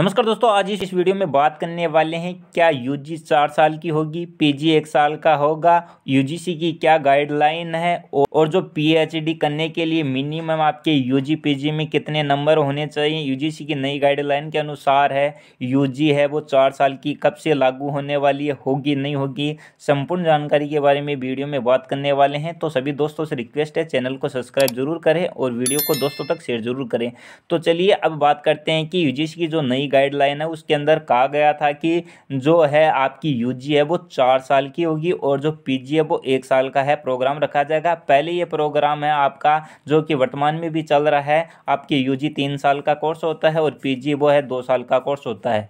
नमस्कार दोस्तों आज इस वीडियो में बात करने वाले हैं क्या यूजी चार साल की होगी पीजी एक साल का होगा यूजीसी की क्या गाइडलाइन है और जो पीएचडी करने के लिए मिनिमम आपके यूजी पीजी में कितने नंबर होने चाहिए यूजीसी की नई गाइडलाइन के अनुसार है यूजी है वो चार साल की कब से लागू होने वाली है होगी नहीं होगी संपूर्ण जानकारी के बारे में वीडियो में बात करने वाले हैं तो सभी दोस्तों से रिक्वेस्ट है चैनल को सब्सक्राइब जरूर करें और वीडियो को दोस्तों तक शेयर जरूर करें तो चलिए अब बात करते हैं कि सी की जो नई गाइडलाइन है उसके अंदर कहा गया था कि जो है आपकी यूजी है वो चार साल की होगी और जो पीजी है वो एक साल का है प्रोग्राम रखा जाएगा पहले ये प्रोग्राम है आपका जो कि वर्तमान में भी चल रहा है आपकी यूजी तीन साल का कोर्स होता है और पीजी वो है दो साल का कोर्स होता है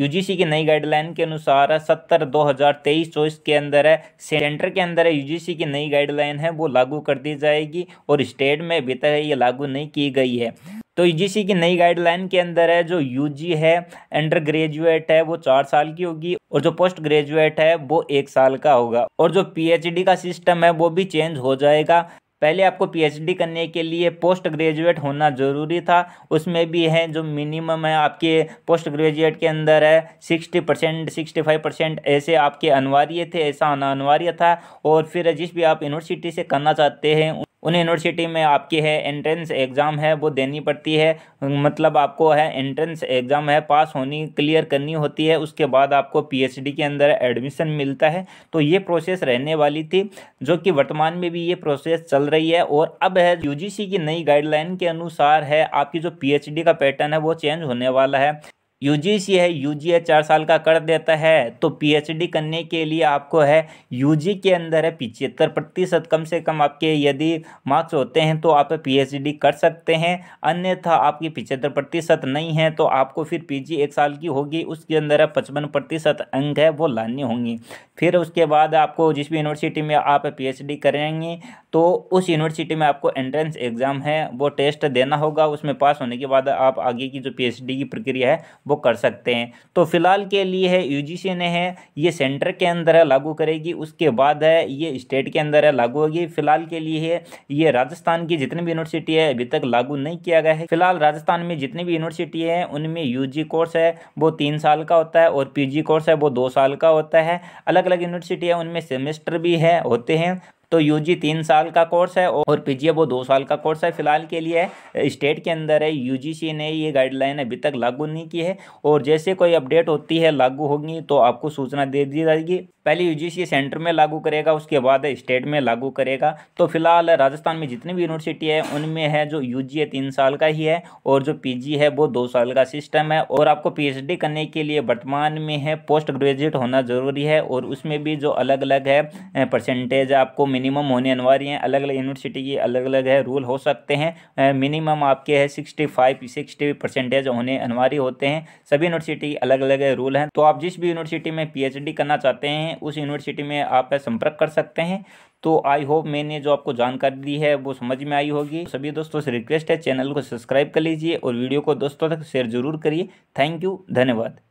यूजीसी की नई गाइडलाइन के अनुसार सत्तर दो हज़ार तेईस चौबीस के अंदर है सेंटर के अंदर है यूजीसी की नई गाइडलाइन है वो लागू कर दी जाएगी और स्टेट में अभी तक ये लागू नहीं की गई है तो यूजीसी e की नई गाइडलाइन के अंदर है जो यूजी है अंडर ग्रेजुएट है वो चार साल की होगी और जो पोस्ट ग्रेजुएट है वो एक साल का होगा और जो पीएचडी का सिस्टम है वो भी चेंज हो जाएगा पहले आपको पीएचडी करने के लिए पोस्ट ग्रेजुएट होना ज़रूरी था उसमें भी है जो मिनिमम है आपके पोस्ट ग्रेजुएट के अंदर है sixty percent sixty five percent ऐसे आपके अनिवार्य थे ऐसा होना अनिवार्य था और फिर जिस भी आप यूनिवर्सिटी से करना चाहते हैं उन यूनिवर्सिटी में आपकी है एंट्रेंस एग्ज़ाम है वो देनी पड़ती है मतलब आपको है एंट्रेंस एग्ज़ाम है पास होनी क्लियर करनी होती है उसके बाद आपको पीएचडी के अंदर एडमिशन मिलता है तो ये प्रोसेस रहने वाली थी जो कि वर्तमान में भी ये प्रोसेस चल रही है और अब है यूजीसी की नई गाइडलाइन के अनुसार है आपकी जो पी का पैटर्न है वो चेंज होने वाला है सी है जी है चार साल का कर देता है तो पीएचडी करने के लिए आपको है यूजी के अंदर है पिचहत्तर प्रतिशत कम से कम आपके यदि मार्क्स होते हैं तो आप पीएचडी कर सकते हैं अन्यथा आपकी पिचहत्तर प्रतिशत नहीं है तो आपको फिर पीजी एक साल की होगी उसके अंदर है पचपन प्रतिशत अंक है वो लाने होंगी फिर उसके बाद आपको जिस भी यूनिवर्सिटी में आप पी करेंगे तो उस यूनिवर्सिटी में आपको एंट्रेंस एग्ज़ाम है वो टेस्ट देना होगा उसमें पास होने के बाद आप आगे की जो पी की प्रक्रिया है वो वो कर सकते हैं तो फ़िलहाल के लिए है यू ने है ये सेंटर के अंदर है लागू करेगी उसके बाद है ये स्टेट के अंदर है लागू होगी फ़िलहाल के लिए है ये राजस्थान की जितनी भी यूनिवर्सिटी है अभी तक लागू नहीं किया गया है फ़िलहाल राजस्थान में जितनी भी यूनिवर्सिटी है उनमें यू कोर्स है वो तीन साल का होता है और पी कोर्स है वो दो साल का होता है अलग अलग यूनिवर्सिटी है उनमें सेमेस्टर भी है होते हैं तो यू जी तीन साल का कोर्स है और पी जी वो दो साल का कोर्स है फिलहाल के लिए स्टेट के अंदर है यू जी सी ने ये गाइडलाइन अभी तक लागू नहीं की है और जैसे कोई अपडेट होती है लागू होगी तो आपको सूचना दे दी जाएगी पहले यूजीसी सेंटर में लागू करेगा उसके बाद स्टेट में लागू करेगा तो फिलहाल राजस्थान में जितनी भी यूनिवर्सिटी है उनमें है जो यू है तीन साल का ही है और जो पी है वो दो साल का सिस्टम है और आपको पी करने के लिए वर्तमान में है पोस्ट ग्रेजुएट होना ज़रूरी है और उसमें भी जो अलग अलग है परसेंटेज आपको मिनिमम होने अनिवार्य हैं अलग अलग यूनिवर्सिटी की अलग अलग है रूल हो सकते हैं मिनिमम आपके है सिक्सटी फाइव सिक्सटी परसेंटेज होने अनिवार्य होते हैं सभी यूनिवर्सिटी अलग अलग रूल हैं तो आप जिस भी यूनिवर्सिटी में पीएचडी करना चाहते हैं हैं उस यूनिवर्सिटी में आप संपर्क कर सकते हैं तो आई होप मैंने जो आपको जानकारी दी है वो समझ में आई होगी तो सभी दोस्तों से रिक्वेस्ट है चैनल को सब्सक्राइब कर लीजिए और वीडियो को दोस्तों तक शेयर जरूर करिए थैंक यू धन्यवाद